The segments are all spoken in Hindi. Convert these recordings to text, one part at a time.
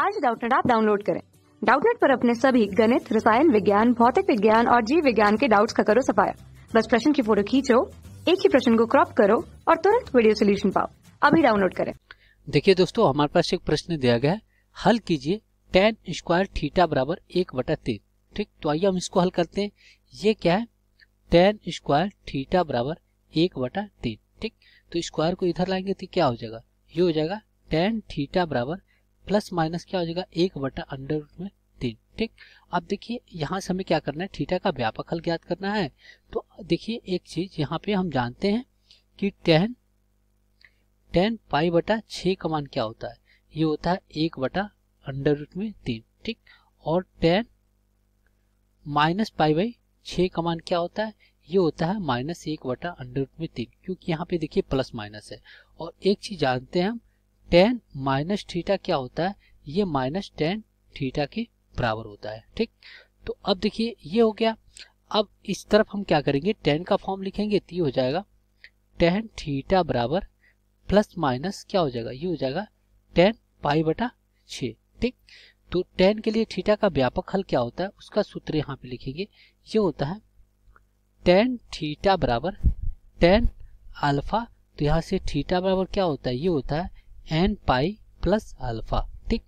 आज डाउटनेट आप डाउनलोड करें डाउटनेट पर अपने सभी गणित रसायन विज्ञान भौतिक विज्ञान और जीव विज्ञान के डाउट्स का करो सफाया बस प्रश्न की फोटो खींचो एक ही प्रश्न को क्रॉप करो और तुरंत वीडियो सोल्यूशन पाओ अभी डाउनलोड करें देखिए दोस्तों हमारे पास एक प्रश्न दिया गया है हल कीजिए टेन स्क्वायर थीटा बराबर एक बटा तीन ठीक तो आइए हम इसको हल करते हैं ये क्या है टेन स्क्वायर थीटा बराबर एक बटा तीन ठीक तो स्क्वायर को इधर लाएंगे तो क्या हो जाएगा ये हो जाएगा टेन थीटा बराबर प्लस माइनस क्या हो जाएगा एक बटा अंडर रूट में तीन ठीक अब देखिए यहाँ से हमें क्या करना है थीटा का व्यापक हल ज्ञात करना है तो देखिए एक चीज यहाँ पे हम जानते हैं कि टेन टेन पाई बटा का मान क्या होता है ये होता है एक बटा अंडर रूट में तीन ठीक और टेन माइनस पाई बाई का मान क्या होता है ये होता है माइनस एक बटा अंडर रूट में तीन क्योंकि यहाँ पे देखिए प्लस माइनस है और एक चीज जानते हैं हम टेन माइनस थीटा क्या होता है ये माइनस टेन थीटा के बराबर होता है ठीक तो अब देखिए ये हो गया अब इस तरफ हम क्या करेंगे टेन का फॉर्म लिखेंगे तो ये हो जाएगा टेन थीटा बराबर प्लस माइनस क्या हो जाएगा ये हो जाएगा टेन पाई बटा छ ठीक तो टेन के लिए थीटा का व्यापक हल क्या होता है उसका सूत्र यहाँ पे लिखेंगे ये होता है टेन थीटा बराबर टेन अल्फा तो यहाँ से थीटा बराबर क्या होता है ये होता है एन पाई प्लस अल्फा ठीक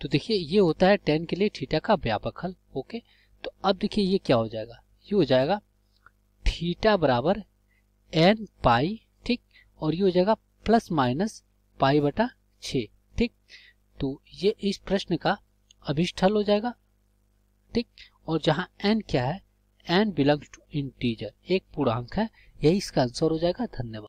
तो देखिए ये होता है टेन के लिए थीटा का व्यापक हल ओके तो अब देखिए ये क्या हो जाएगा ये हो जाएगा थीटा बराबर एन पाई ठीक और ये हो जाएगा प्लस माइनस पाई बटा छ ठीक तो ये इस प्रश्न का अभिष्ट हल हो जाएगा ठीक और जहाँ एन क्या है एन बिलोंग्स टू इंटीजर एक पूर्णांक है यही इसका आंसर हो जाएगा धन्यवाद